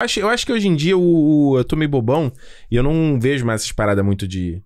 Acho, eu acho que hoje em dia o, o, eu tô meio bobão e eu não vejo mais essas paradas muito de.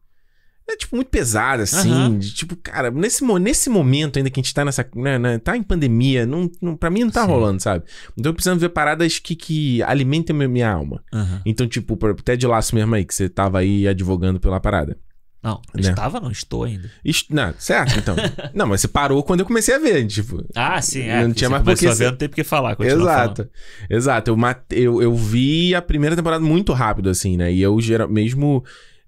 É, tipo, muito pesada, assim. Uhum. De, tipo, cara, nesse, nesse momento ainda que a gente tá nessa. Né, né, tá em pandemia, não, não, pra mim não tá Sim. rolando, sabe? Então eu precisando ver paradas que, que alimentem minha, minha alma. Uhum. Então, tipo, até de laço mesmo aí, que você tava aí advogando pela parada. Não, né? estava, não estou ainda. Isto, não, certo, então. não, mas você parou quando eu comecei a ver, tipo. Ah, sim, é. Não tinha mais porque. Você... não tem porque falar. Exato, falando. exato. Eu, mate... eu, eu vi a primeira temporada muito rápido, assim, né? E eu geral, mesmo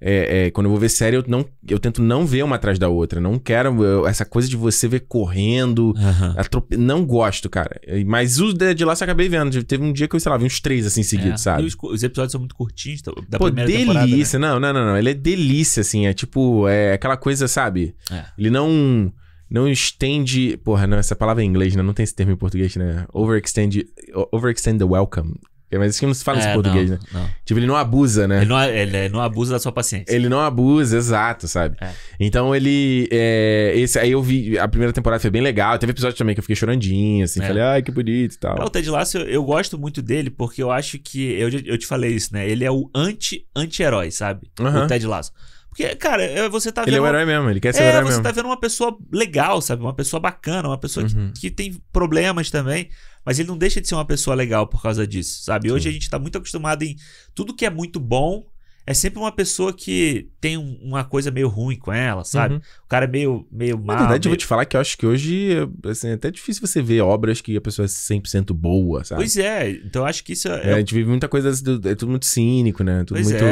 é, é, quando eu vou ver série, eu, não, eu tento não ver uma atrás da outra. Não quero eu, essa coisa de você ver correndo. Uhum. Atrope... Não gosto, cara. Mas os de, de lá eu acabei vendo. Teve um dia que eu, sei lá, vi uns três assim é. seguidos, é. sabe? Os, os, episódios são muito curtinhos tá, da Pô, primeira né? delícia. Né? Não, não, não, não. Ele é delícia, assim. É tipo, é aquela coisa, sabe? É. Ele não não estende. Porra, não, essa palavra é em inglês, né? Não tem esse termo em português, né? Overextend, overextend the welcome. É, mas isso que não se fala é, em português, não, né? Não. Tipo, ele não abusa, né? Ele não, é, ele não, abusa da sua paciência. Ele não abusa, exato, sabe? É. Então ele. É, esse, aí eu vi. A primeira temporada foi bem legal. Teve episódio também que eu fiquei chorandinho, assim. É. Falei, ai, que bonito e tal. Não, o Ted Lasso, eu, eu, gosto muito dele porque eu acho que. Eu, eu te falei isso, né? Ele é o anti-anti-herói, sabe? Uhum. O Ted Lasso. Porque, cara, é, você tá vendo. Ele é o herói mesmo, ele quer ser é, herói você mesmo. tá vendo uma pessoa legal, sabe? Uma pessoa bacana, uma pessoa uhum. que, que, tem problemas também. Mas ele não deixa de ser uma pessoa legal por causa disso, sabe? Hoje a gente tá muito acostumado em tudo que é muito bom é sempre uma pessoa que tem uma coisa meio ruim com ela, sabe? Uhum. O cara é meio, meio mal. Na verdade, meio... eu vou te falar que eu acho que hoje assim, é até difícil você ver obras que a pessoa é 100% boa, sabe? Pois é, então eu acho que isso é. é a gente vive muita coisa, assim, é tudo muito cínico, né? Tudo pois muito.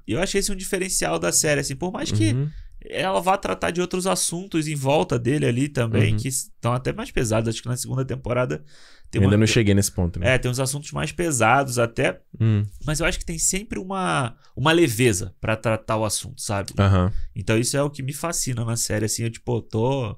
É. Eu achei esse um diferencial da série, assim, por mais que. Uhum ela vai tratar de outros assuntos em volta dele ali também, uhum. que estão até mais pesados. Acho que na segunda temporada tem uma... Ainda não cheguei nesse ponto, né? É, tem uns assuntos mais pesados até. Hum. Mas eu acho que tem sempre uma, uma leveza para tratar o assunto, sabe? Uhum. Então isso é o que me fascina na série, assim. Eu, tipo, tô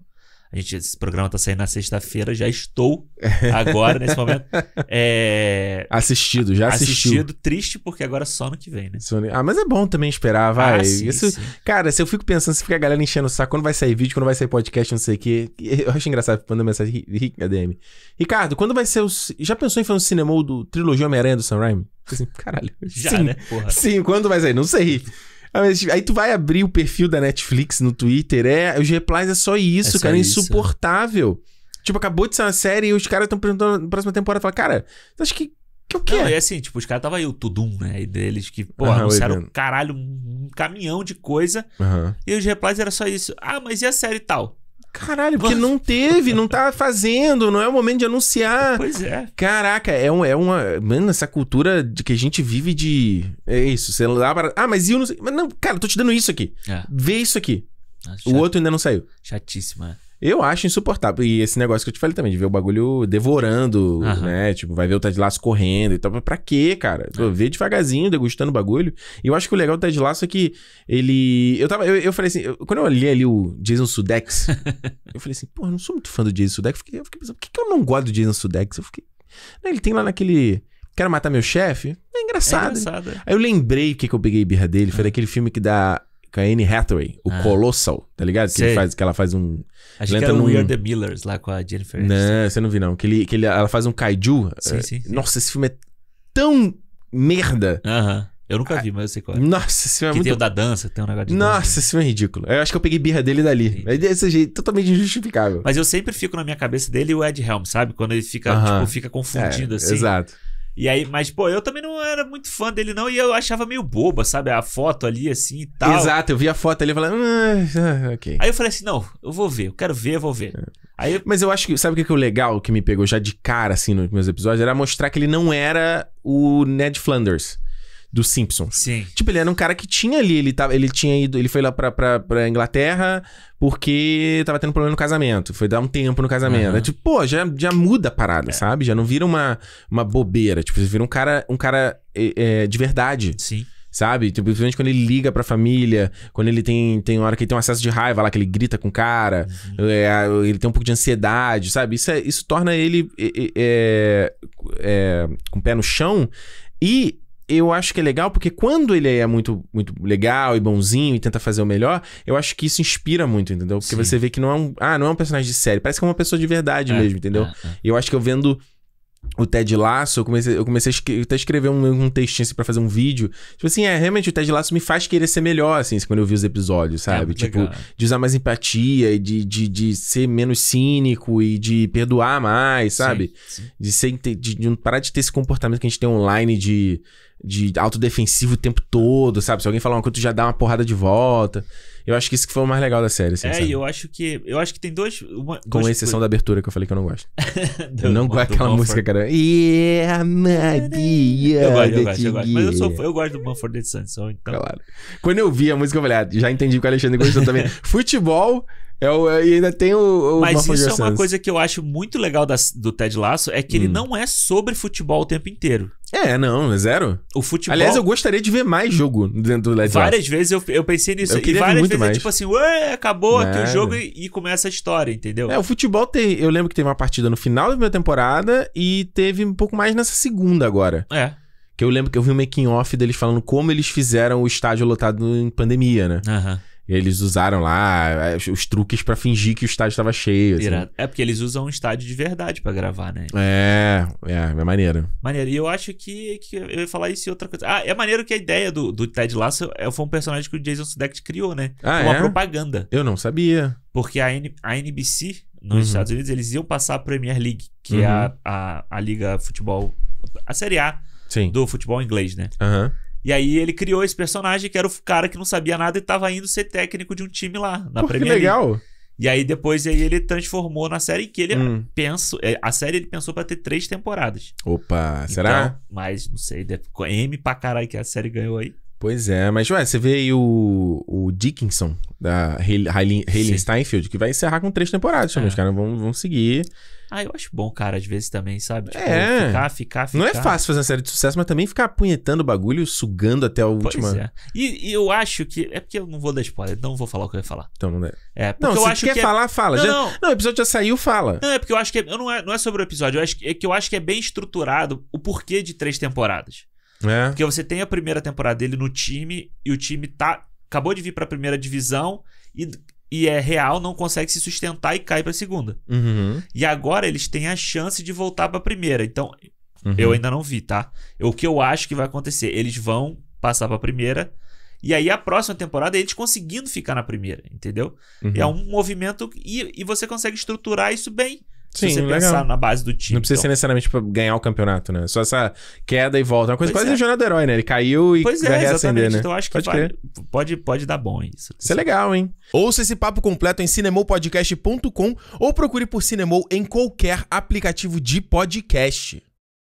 a gente, esse programa tá saindo na sexta-feira, já estou agora, nesse momento. É... Assistido, já assistiu. assistido. Triste, porque agora é só no que vem, né? Ah, mas é bom também esperar, ah, vai. Ah, sim, Isso... sim. Cara, se eu fico pensando, se fica a galera enchendo o saco, quando vai sair vídeo, quando vai sair podcast, não sei o quê. Eu acho engraçado, manda mensagem, ADM. Ricardo, quando vai ser os. Já pensou em fazer um cinema do trilogia Homem-Aranha do Sam Raimi? Tipo assim, caralho. Já, sim, né? Porra. Sim, quando vai sair? Não sei. Ah, aí tu vai abrir o perfil da Netflix no Twitter, é, os replies é só isso, é só cara, é isso. é insuportável. Tipo, acabou de ser uma série e os caras estão perguntando na próxima temporada, fala, cara, tu acha que que é o quê? Não, e assim, tipo, os caras tava aí, o Tudum, né? E deles que, pô, uhum, anunciaram, caralho, um caminhão de coisa. E os replies era só isso. Ah, mas e a série tal? Caralho, porque não teve, não tá fazendo, não é o momento de anunciar. Pois é. Caraca, é, um, é uma. Mano, essa cultura de que a gente vive de. É isso, você lá para. Ah, mas eu não sei. Mas não, cara, eu tô te dando isso aqui. É. Vê isso aqui. Nossa, ah, o chato. outro ainda não saiu. é. Eu acho insuportável. E esse negócio que eu te falei também, de ver o bagulho devorando, uhum. né? Tipo, vai ver o Ted Lasso correndo e tal. Pra quê, cara? Uhum. Vê devagarzinho, degustando o bagulho. E eu acho que o legal do Ted Lasso é que ele... Eu tava... Eu, eu falei assim... Eu, quando eu li ali o Jason Sudeikis, eu falei assim, pô, eu não sou muito fã do Jason Sudeikis. Eu fiquei, eu fiquei pensando, por que, que, eu não gosto do Jason Sudeikis? Eu fiquei... Né, ele tem lá naquele... Quero matar meu chefe? É engraçado. Né? É engraçado. Né? É. Aí eu lembrei o que, que eu peguei birra dele. Foi daquele filme que dá com a Anne Hathaway, o ah. Colossal, tá ligado? Que, faz, que, ela faz um. Acho que era num... We the Millers lá com a Jennifer. Não, você não viu, não. Que, ele, que ele, ela faz um kaiju. Eh, sim, sim, sim. Nossa, esse filme é tão merda. Aham. Uh -huh. Eu nunca vi, ah, mas eu sei qual é. Nossa, esse filme é que muito... tem o da dança, tem um negócio de Nossa, dança. esse filme é ridículo. Eu acho que eu peguei birra dele dali. É desse jeito, totalmente injustificável. Mas eu sempre fico na minha cabeça dele e o Ed Helms, sabe? Quando ele fica, uh -huh. tipo, fica confundido, é, assim. Exato. E aí, mas, pô, eu também não era muito fã dele, não, e eu achava meio boba, sabe? A foto ali, assim e tal. Exato, eu vi a foto ali e falei, ah, ah ok. Aí eu falei assim, não, eu vou ver, eu quero ver, eu vou ver. É. Aí Mas eu acho que, sabe o que, que é o legal que me pegou já de cara, assim, nos meus episódios? Era mostrar que ele não era o Ned Flanders dos Simpsons. Sim. Tipo, ele era um cara que tinha ali, ele, tava, ele tinha ido, ele foi lá pra, pra, pra Inglaterra porque tava tendo problema no casamento. Foi dar um tempo no casamento. Uhum. É, tipo, pô, já, já muda a parada, é. sabe? Já não vira uma, uma bobeira. Tipo, você vira um cara, um cara é, é, de verdade. Sim. Sabe? Tipo, principalmente quando ele liga pra família, quando ele tem, tem hora que ele tem um acesso de raiva lá, que ele grita com o cara, uhum. é, ele tem um pouco de ansiedade, sabe? Isso, é, isso torna ele é, é, é com o pé no chão e eu acho que é legal porque quando ele é muito, muito legal e bonzinho e tenta fazer o melhor, eu acho que isso inspira muito, entendeu? Porque Sim. você vê que não é um. Ah, não é um personagem de série, parece que é uma pessoa de verdade é, mesmo, entendeu? É, é. Eu acho que eu vendo o Ted Lasso, eu comecei, eu comecei a escrever, até escrever um, um textinho assim pra fazer um vídeo. Tipo assim, é, realmente o Ted Lasso me faz querer ser melhor, assim, assim quando eu vi os episódios, é, sabe? É, tipo, legal. de usar mais empatia, de, de, de ser menos cínico e de perdoar mais, sabe? Sim, sim. De, ser, de, de parar de ter esse comportamento que a gente tem online de de autodefensivo o tempo todo, sabe? Se alguém falar uma coisa, tu já dá uma porrada de volta. Eu acho que isso que foi o mais legal da série, assim, É, sabe? eu acho que. Eu acho que tem dois. Uma, Com dois exceção da abertura que eu falei que eu não gosto. do, eu não gosto daquela música, cara. Yeah, Nadia! Eu gosto, eu gosto, eu gosto. Mas eu, sou, eu gosto do Manford de Sanson, então. Claro. Quando eu vi a música, eu falei, ah, já entendi que o Alexandre gostou também. Futebol é o, é, e ainda tem o. o Mas isso é uma coisa que eu acho muito legal da, do Ted Lasso: é que hum. ele não é sobre futebol o tempo inteiro. É, não, é zero. O futebol. Aliás, eu gostaria de ver mais jogo dentro do Ted Várias Lasso. vezes eu, eu pensei nisso. Eu e várias muito vezes é mais. é tipo assim, ué, acabou Nada. aqui o jogo e, e, começa a história, entendeu? É, o futebol tem. Eu lembro que teve uma partida no final da minha temporada e teve um pouco mais nessa segunda agora. É. Que eu lembro que eu vi um making off deles falando como eles fizeram o estádio lotado em pandemia, né? Aham. Uhum. Eles usaram lá é, os truques para fingir que o estádio estava cheio. Assim. É porque eles usam um estádio de verdade para gravar, né? É, é, é maneiro. Maneiro. E eu acho que, que eu ia falar isso e outra coisa. Ah, é maneiro que a ideia do, do Ted Lasso é, foi um personagem que o Jason Sudeikis criou, né? Ah, Uma é? propaganda. Eu não sabia. Porque a, N, a NBC, nos uhum. Estados Unidos, eles iam passar a Premier League, que uhum. é a, uhum. a, a liga futebol... A Série A Sim. do futebol inglês, né? Aham. Uhum. E aí ele criou esse personagem que era o cara que não sabia nada e estava indo ser técnico de um time lá na Pô, Premier League. legal. E aí depois aí ele transformou na série que ele hum. pensou. É, a série ele pensou para ter três temporadas. Opa, então, será? Mas não sei, M pra caralho que a série ganhou aí. Pois é, mas ué, você vê aí o, o Dickinson, da Hayley Steinfeld, que vai encerrar com três temporadas também. É. Os caras vão, vão seguir. Ah, eu acho bom, cara, às vezes também, sabe? Tipo, é. Ficar, ficar, ficar. Não é fácil fazer uma série de sucesso, mas também ficar apunhetando o bagulho, sugando até a última. Pois é. E, e, eu acho que. É porque eu não vou dar spoiler, não vou falar o que eu ia falar. Então não é. é não, se acho quer que é- falar, é... fala. Não, já... não. não, o episódio já saiu, fala. Não, é porque eu acho que. É... Não, é, não é sobre o episódio, eu acho que, é que eu acho que é bem estruturado o porquê de três temporadas. É. Porque você tem a primeira temporada dele no time e o time tá acabou de vir para a primeira divisão e, e é real, não consegue se sustentar e cai para a segunda. Uhum. E agora eles têm a chance de voltar para a primeira. Então, uhum. eu ainda não vi, tá? O que eu acho que vai acontecer? Eles vão passar para a primeira. E aí a próxima temporada eles conseguindo ficar na primeira, entendeu? Uhum. É um movimento e, e você consegue estruturar isso bem. Sim, se você legal. pensar na base do time. Não precisa então. ser necessariamente pra tipo, ganhar o campeonato, né? Só essa queda e volta. é Uma coisa pois quase é. jornada do herói, né? Ele caiu e pois vai é, reacender, exatamente. né? Então eu acho que pode, pode, pode dar bom isso. Isso é legal, hein? Ouça esse papo completo em cinemopodcast.com ou procure por Cinemou em qualquer aplicativo de podcast.